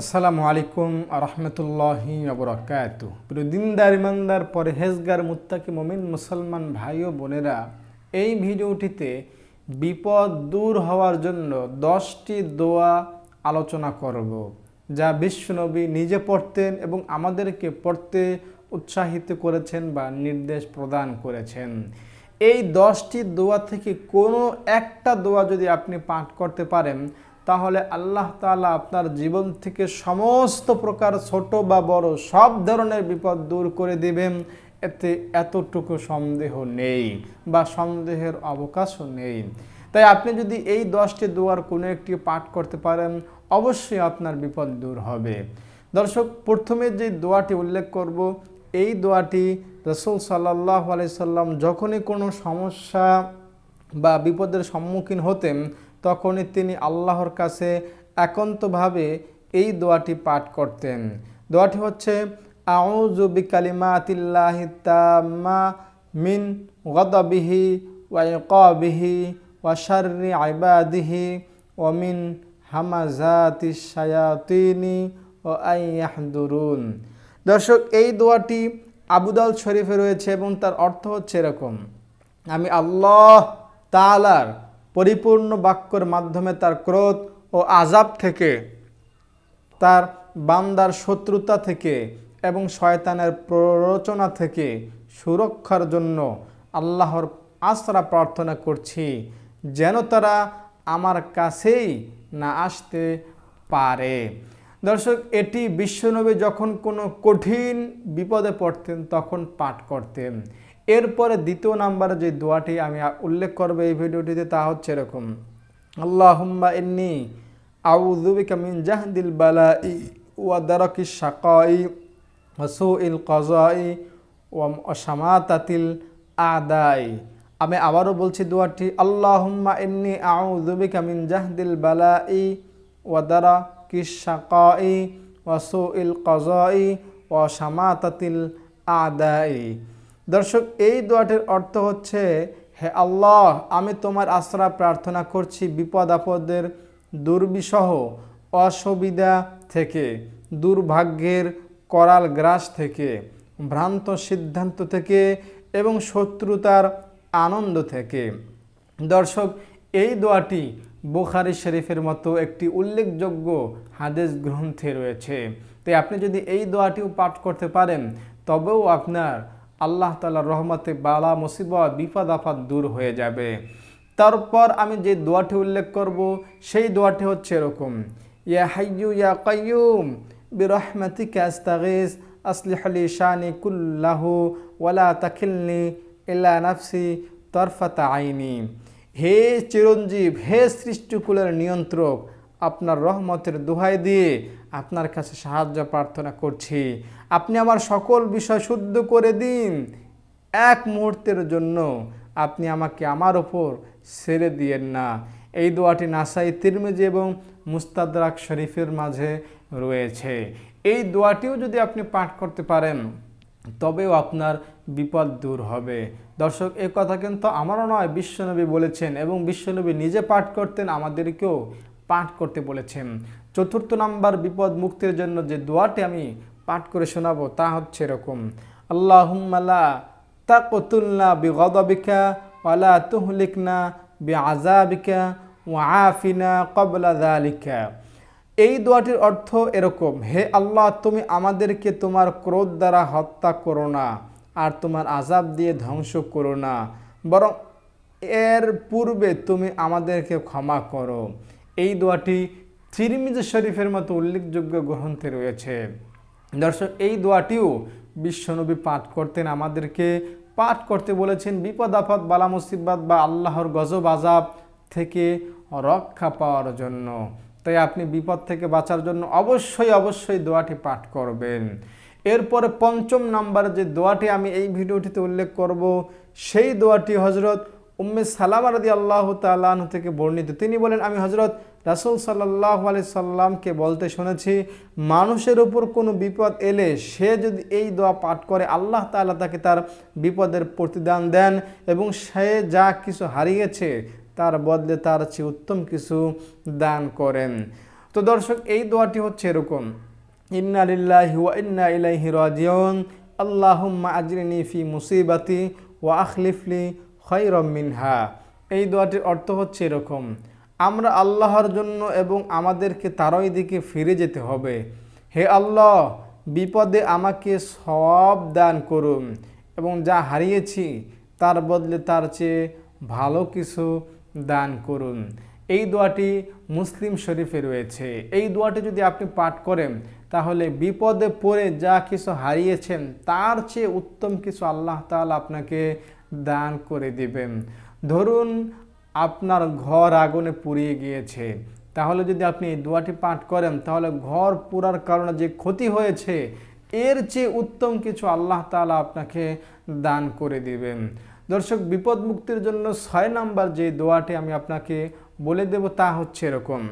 আসসালামু আলাইকুম রহমতুল্লাহি আবরাকাত প্রিয় দিনদার ইমানদার পরহেজগার মুত্তাকি মমিন মুসলমান ভাই ও বোনেরা এই ভিডিওটিতে বিপদ দূর হওয়ার জন্য দশটি দোয়া আলোচনা করব যা বিশ্বনবী নিজে পড়তেন এবং আমাদেরকে পড়তে উৎসাহিত করেছেন বা নির্দেশ প্রদান করেছেন এই দশটি দোয়া থেকে কোনো একটা দোয়া যদি আপনি পাঠ করতে পারেন তাহলে আল্লাহ তালা আপনার জীবন থেকে সমস্ত প্রকার ছোট বা বড় সব ধরনের বিপদ দূর করে দিবেন এতে এতটুকু সন্দেহ নেই বা সন্দেহের অবকাশও নেই তাই আপনি যদি এই দশটি দোয়ার কোনো একটি পাঠ করতে পারেন অবশ্যই আপনার বিপদ দূর হবে দর্শক প্রথমে যে দোয়াটি উল্লেখ করব এই দোয়াটি রসুল সাল্লাহ আলাইসাল্লাম যখনই কোনো সমস্যা বা বিপদের সম্মুখীন হতেন তখনই তিনি আল্লাহর কাছে একান্তভাবে এই দোয়াটি পাঠ করতেন দোয়াটি হচ্ছে আউজু বিকালিমাতিল্লাহি তাম্মা মিন গদবিহি ওয়াইকাবিহি ওয়াশারি আইবাদিহি ওমিন হামাজাতি শায়াতিনি ও আইয়াহদুরুন দর্শক এই দোয়াটি আবুদাল শরীফে রয়েছে এবং তার অর্থ হচ্ছে এরকম আমি আল্লাহ তালার পরিপূর্ণ বাক্যর মাধ্যমে তার ক্রোধ ও আজাব থেকে তার বান্দার শত্রুতা থেকে এবং শয়তানের প্ররোচনা থেকে সুরক্ষার জন্য আল্লাহর আশ্রা প্রার্থনা করছি যেন তারা আমার কাছেই না আসতে পারে দর্শক এটি বিশ্বনবী যখন কোনো কঠিন বিপদে পড়তেন তখন পাঠ করতেন এরপরে দ্বিতীয় নাম্বারে যে দোয়াটি আমি উল্লেখ করব এই ভিডিওটিতে তা হচ্ছে এরকম আল্লাহ হুম্মা ইন্নি আউজুবিকা মিন জাহদিল বালাই ওয়া দারকি সাকাই হসু ইল কজাই ওয়াম তাতিল আদাই আমি আবারও বলছি দোয়াটি আল্লাহ হুম্মা ইন্নি আউজুবিকা মিন জাহদিল বালাই ওয়া দারকি সাকাই সু ইল কজাই ওয়া সামাতাতিল আদাই দর্শক এই দোয়াটির অর্থ হচ্ছে হে আল্লাহ আমি তোমার আশ্রয় প্রার্থনা করছি বিপদ আপদের দুর্বিষহ অসুবিধা থেকে দুর্ভাগ্যের করাল গ্রাস থেকে ভ্রান্ত সিদ্ধান্ত থেকে এবং শত্রুতার আনন্দ থেকে দর্শক এই দোয়াটি বুখারি শরীফের মতো একটি উল্লেখযোগ্য হাদেশ গ্রন্থে রয়েছে তাই আপনি যদি এই দোয়াটিও পাঠ করতে পারেন তবেও আপনার আল্লাহ তালার রহমতে বালা মুসিবা বিপদ আফাদ দূর হয়ে যাবে তারপর আমি যে দোয়াটি উল্লেখ করব সেই দোয়াটি হচ্ছে এরকম ইয়া হাইয়ু ইয়া কাইয়ুম বিরহমাতি ক্যাস্তাগিস আসলিহলি শানি কুল্লাহু ওয়ালা তাকিলনি ইল্লা নাফসি তরফাতা আইনি হে চিরঞ্জীব হে সৃষ্টিকুলের নিয়ন্ত্রক আপনার রহমতের দোহাই দিয়ে আপনার কাছে সাহায্য প্রার্থনা করছি আপনি আমার সকল বিষয় শুদ্ধ করে দিন এক মুহূর্তের জন্য আপনি আমাকে আমার ওপর ছেড়ে দিয়েন না এই দোয়াটি নাসাই তিরমেজি এবং মুস্তাদরাক শরীফের মাঝে রয়েছে এই দোয়াটিও যদি আপনি পাঠ করতে পারেন তবেও আপনার বিপদ দূর হবে দর্শক এ কথা কিন্তু আমারও নয় বিশ্বনবী বলেছেন এবং বিশ্বনবী নিজে পাঠ করতেন আমাদেরকেও পাঠ করতে বলেছেন চতুর্থ নাম্বার বিপদ মুক্তির জন্য যে দোয়াটি আমি পাঠ করে শোনাবো তা হচ্ছে এরকম আল্লাহমালা তা বিগদিকা ওয়ালা তুহলিকনা বি আজাবিকা ও আফিনা কবলা এই দোয়াটির অর্থ এরকম হে আল্লাহ তুমি আমাদেরকে তোমার ক্রোধ দ্বারা হত্যা করো না আর তোমার আজাব দিয়ে ধ্বংস করো না বরং এর পূর্বে তুমি আমাদেরকে ক্ষমা করো এই দোয়াটি থিরমিজ শরীফের মতো উল্লেখযোগ্য গ্রন্থে রয়েছে দর্শক এই দোয়াটিও বিশ্বনবী পাঠ করতেন আমাদেরকে পাঠ করতে বলেছেন বিপদ আফদ বালা মুসিবাদ বা আল্লাহর গজব আজাব থেকে রক্ষা পাওয়ার জন্য তাই আপনি বিপদ থেকে বাঁচার জন্য অবশ্যই অবশ্যই দোয়াটি পাঠ করবেন এরপরে পঞ্চম নাম্বার যে দোয়াটি আমি এই ভিডিওটিতে উল্লেখ করব সেই দোয়াটি হজরত উম্মে সালামা রদি আল্লাহ তালাহ থেকে বর্ণিত তিনি বলেন আমি হজরত রাসুল সাল্লাহ আলি সাল্লামকে বলতে শুনেছি মানুষের উপর কোনো বিপদ এলে সে যদি এই দোয়া পাঠ করে আল্লাহ তালা তাকে তার বিপদের প্রতিদান দেন এবং সে যা কিছু হারিয়েছে তার বদলে তার চেয়ে উত্তম কিছু দান করেন তো দর্শক এই দোয়াটি হচ্ছে এরকম ইন্না লিল্লাহি ওয়া ইন্না ইলাইহি রাজিউন আল্লাহুম্মা আজরিনি ফি মুসিবাতি ওয়া আখলিফলি হয় মিনহা এই দোয়াটির অর্থ হচ্ছে এরকম আমরা আল্লাহর জন্য এবং আমাদেরকে তারই দিকে ফিরে যেতে হবে হে আল্লাহ বিপদে আমাকে সব দান করুন এবং যা হারিয়েছি তার বদলে তার চেয়ে ভালো কিছু দান করুন এই দোয়াটি মুসলিম শরীফে রয়েছে এই দোয়াটি যদি আপনি পাঠ করেন তাহলে বিপদে পড়ে যা কিছু হারিয়েছেন তার চেয়ে উত্তম কিছু আল্লাহ তাল আপনাকে দান করে দিবেন ধরুন আপনার ঘর আগুনে পুড়িয়ে গিয়েছে তাহলে যদি আপনি এই দোয়াটি পাঠ করেন তাহলে ঘর পুরার কারণে যে ক্ষতি হয়েছে এর চেয়ে উত্তম কিছু আল্লাহ তালা আপনাকে দান করে দিবেন দর্শক বিপদ মুক্তির জন্য ছয় নাম্বার যে দোয়াটি আমি আপনাকে বলে দেব তা হচ্ছে এরকম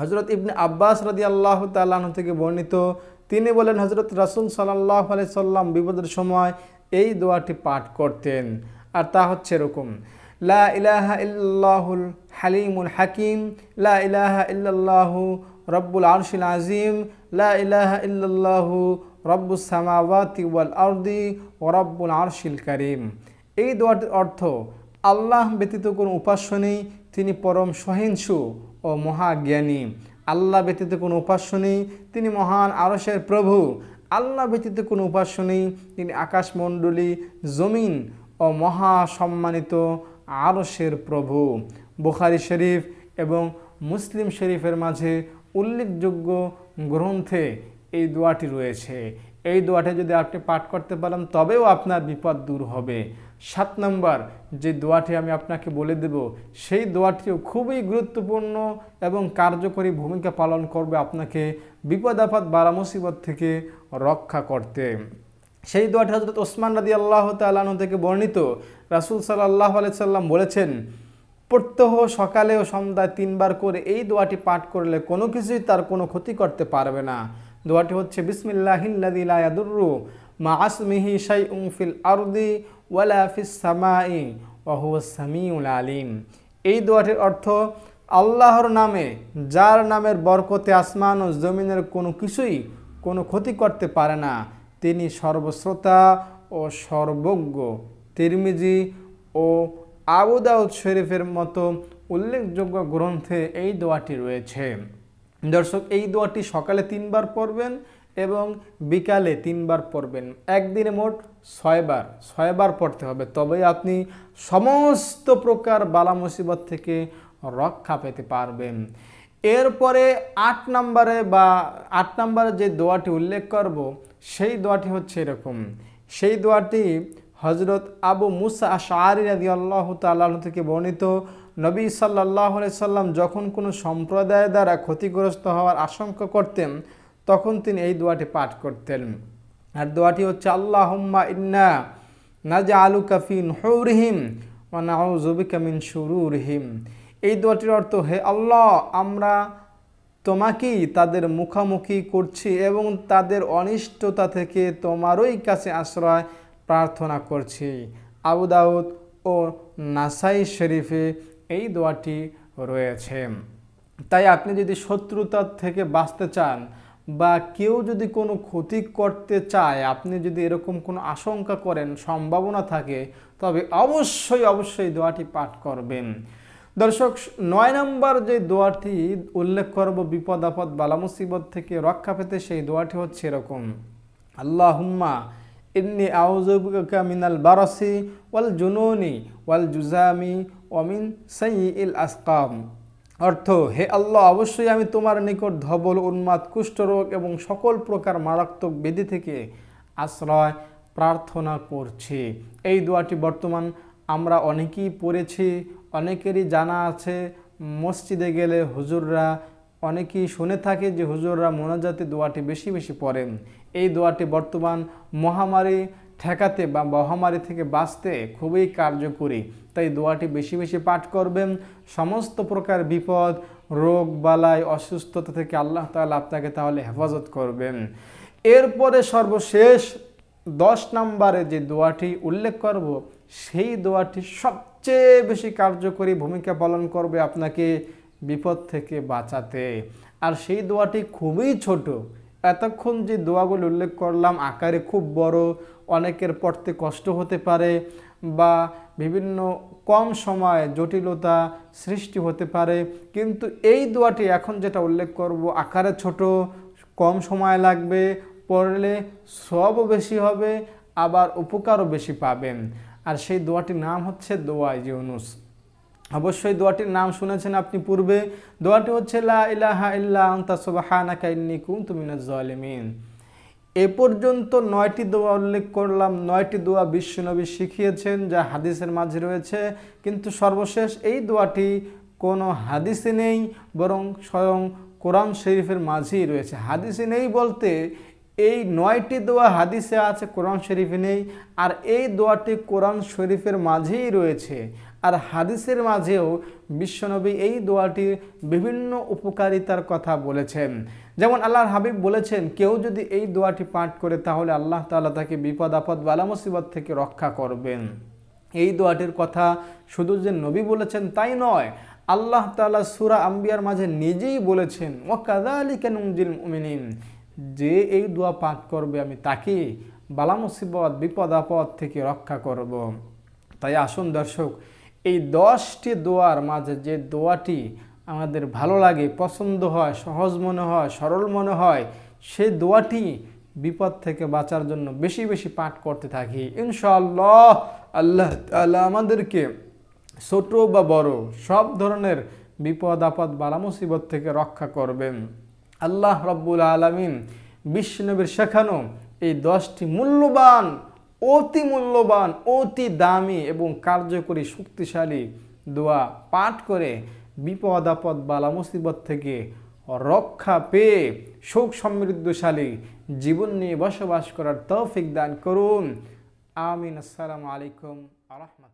হজরত ইবনে আব্বাস রাজি আল্লাহ তাল্লাহ থেকে বর্ণিত তিনি বলেন হজরত রাসুল সাল্লাহ আলি সাল্লাম বিপদের সময় এই দোয়াটি পাঠ করতেন আর তা হচ্ছে এরকম লা ইলাহা ইল্লাহুল হালিমুল হাকিম লা ইলাহা ইল্লাল্লাহু রব্বুল আরশিল আজিম লা ইলাহা ইল্লাল্লাহু রব্বুস সামাওয়াতি ওয়াল আরদি ও রব্বুল আরশিল করিম এই দোয়াটির অর্থ আল্লাহ ব্যতীত কোন উপাস্য নেই তিনি পরম সহিংসু ও মহাজ্ঞানী আল্লাহ ব্যতীত কোনো উপাস্য নেই তিনি মহান আরসের প্রভু আল্লাহ ব্যতীত কোনো উপাস্য নেই তিনি আকাশমণ্ডলী জমিন ও মহা সম্মানিত আরসের প্রভু বুখারি শরীফ এবং মুসলিম শরীফের মাঝে উল্লেখযোগ্য গ্রন্থে এই দোয়াটি রয়েছে এই দোয়াটা যদি আপনি পাঠ করতে পারেন তবেও আপনার বিপদ দূর হবে সাত নম্বর যে দোয়াটি আমি আপনাকে বলে দেব সেই দোয়াটিও খুবই গুরুত্বপূর্ণ এবং কার্যকরী ভূমিকা পালন করবে আপনাকে বিপদ আপদ বারা মুসিবত থেকে রক্ষা করতে সেই দোয়াটি হজরত ওসমান রাদি আল্লাহ তালন থেকে বর্ণিত রাসুল সাল্লাহ আলাইসাল্লাম বলেছেন প্রত্যহ সকালে ও সন্ধ্যায় তিনবার করে এই দোয়াটি পাঠ করলে কোনো কিছুই তার কোনো ক্ষতি করতে পারবে না দোয়াটি হচ্ছে বিসমিল্লাহিল্লাদিলায়াদুরু মা আসমিহি শাই ফিল আরদি ওয়ালা ফিস সামাই ওয়াহুয়াসামিউল আলিম এই দোয়াটির অর্থ আল্লাহর নামে যার নামের বরকতে আসমান ও জমিনের কোনো কিছুই কোনো ক্ষতি করতে পারে না তিনি সর্বশ্রোতা ও সর্বজ্ঞ তিরমিজি ও আবুদাউদ শরীফের মতো উল্লেখযোগ্য গ্রন্থে এই দোয়াটি রয়েছে দর্শক এই দোয়াটি সকালে তিনবার পড়বেন এবং বিকালে তিনবার পড়বেন একদিনে মোট ছয়বার ছয়বার পড়তে হবে তবেই আপনি সমস্ত প্রকার বালা মুসিবত থেকে রক্ষা পেতে পারবেন এরপরে আট নম্বরে বা আট নম্বরে যে দোয়াটি উল্লেখ করব সেই দোয়াটি হচ্ছে এরকম সেই দোয়াটি হজরত আবু মুসা আশারি রাজি আল্লাহ তাল্লাহ থেকে বর্ণিত নবী সাল্লাহ সাল্লাম যখন কোনো সম্প্রদায় দ্বারা ক্ষতিগ্রস্ত হওয়ার আশঙ্কা করতেন তখন তিনি এই দোয়াটি পাঠ করতেন আর দোয়াটি হচ্ছে আল্লাহ হুম্মা ইন্না নাজা আলু কাফিন হৌরহিম ও নাউজুবিকামিন সুরুরহিম এই দোয়াটির অর্থ হে আল্লাহ আমরা তোমাকেই তাদের মুখামুখি করছি এবং তাদের অনিষ্টতা থেকে তোমারই কাছে আশ্রয় প্রার্থনা করছি আবু ও নাসাই শরীফে এই দোয়াটি রয়েছে তাই আপনি যদি শত্রুতার থেকে বাঁচতে চান বা কেউ যদি কোনো ক্ষতি করতে চায় আপনি যদি এরকম কোনো আশঙ্কা করেন সম্ভাবনা থাকে তবে অবশ্যই অবশ্যই দোয়াটি পাঠ করবেন দর্শক নয় নম্বর যে দোয়াটি উল্লেখ করব বিপদ আপদ বালা মুসিবত থেকে রক্ষা পেতে সেই দোয়াটি হচ্ছে এরকম আল্লাহ হুম্মা ইন্নি আউজুবিনাল বারসি ওয়াল জুনুনি ওয়াল জুজামি ওয়ামিন সাই ইল আসকাম অর্থ হে আল্লাহ অবশ্যই আমি তোমার নিকট ধবল উন্মাদ কুষ্ঠরোগ এবং সকল প্রকার মারাত্মক বেদি থেকে আশ্রয় প্রার্থনা করছি এই দোয়াটি বর্তমান আমরা অনেকেই পড়েছি অনেকেরই জানা আছে মসজিদে গেলে হুজুররা অনেকেই শুনে থাকে যে হুজুররা মোনাজাতে দোয়াটি বেশি বেশি পড়েন এই দোয়াটি বর্তমান মহামারী ঠেকাতে বা মহামারী থেকে বাঁচতে খুবই কার্যকরী তাই দোয়াটি বেশি বেশি পাঠ করবেন সমস্ত প্রকার বিপদ রোগ বালাই অসুস্থতা থেকে আল্লাহ তালা আপনাকে তাহলে হেফাজত করবেন এরপরে সর্বশেষ দশ নম্বরে যে দোয়াটি উল্লেখ করব সেই দোয়াটি সবচেয়ে বেশি কার্যকরী ভূমিকা পালন করবে আপনাকে বিপদ থেকে বাঁচাতে আর সেই দোয়াটি খুবই ছোট এতক্ষণ যে দোয়াগুলো উল্লেখ করলাম আকারে খুব বড় অনেকের পড়তে কষ্ট হতে পারে বা বিভিন্ন কম সময়ে জটিলতা সৃষ্টি হতে পারে কিন্তু এই দোয়াটি এখন যেটা উল্লেখ করব আকারে ছোট কম সময় লাগবে পড়লে সবও বেশি হবে আবার উপকারও বেশি পাবেন আর সেই দোয়াটির নাম হচ্ছে দোয়া ইউনুস অবশ্যই দোয়াটির নাম শুনেছেন আপনি পূর্বে দোয়াটি হচ্ছে লা এ পর্যন্ত নয়টি দোয়া উল্লেখ করলাম নয়টি দোয়া বিশ্বনবী শিখিয়েছেন যা হাদিসের মাঝে রয়েছে কিন্তু সর্বশেষ এই দোয়াটি কোনো হাদিসে নেই বরং স্বয়ং কোরআন শরীফের মাঝেই রয়েছে হাদিসে নেই বলতে এই নয়টি দোয়া হাদিসে আছে কোরআন শরীফে নেই আর এই দোয়াটি কোরআন শরীফের মাঝেই রয়েছে আর হাদিসের মাঝেও বিশ্বনবী এই দোয়াটির বিভিন্ন উপকারিতার কথা বলেছেন যেমন আল্লাহর হাবিব বলেছেন কেউ যদি এই দোয়াটি পাঠ করে তাহলে আল্লাহ তাল্লাহ তাকে বিপদ আপদ বালা মুসিবত থেকে রক্ষা করবেন এই দোয়াটির কথা শুধু যে নবী বলেছেন তাই নয় আল্লাহ তালা সুরা আম্বিয়ার মাঝে নিজেই বলেছেন ও কাদা আলী কেনুজিল উমিনিন যে এই দোয়া পাঠ করবে আমি তাকে বালা মুসিবত বিপদ আপদ থেকে রক্ষা করব তাই আসুন দর্শক এই দশটি দোয়ার মাঝে যে দোয়াটি আমাদের ভালো লাগে পছন্দ হয় সহজ মনে হয় সরল মনে হয় সেই দোয়াটি বিপদ থেকে বাঁচার জন্য বেশি বেশি পাঠ করতে থাকি ইনশাল্লাহ আল্লাহ আল্লাহ আমাদেরকে ছোট বা বড় সব ধরনের বিপদ আপদ বালা মুসিবত থেকে রক্ষা করবেন আল্লাহ রব্বুল আলমিন বিশ্বনবীর শেখানো এই দশটি মূল্যবান অতি মূল্যবান অতি দামি এবং কার্যকরী শক্তিশালী দোয়া পাঠ করে বিপদ আপদ বালা মুসিবত থেকে রক্ষা পেয়ে সুখ সমৃদ্ধশালী জীবন নিয়ে বসবাস করার তৌফিক দান করুন আমিন আসসালামু আলাইকুম আ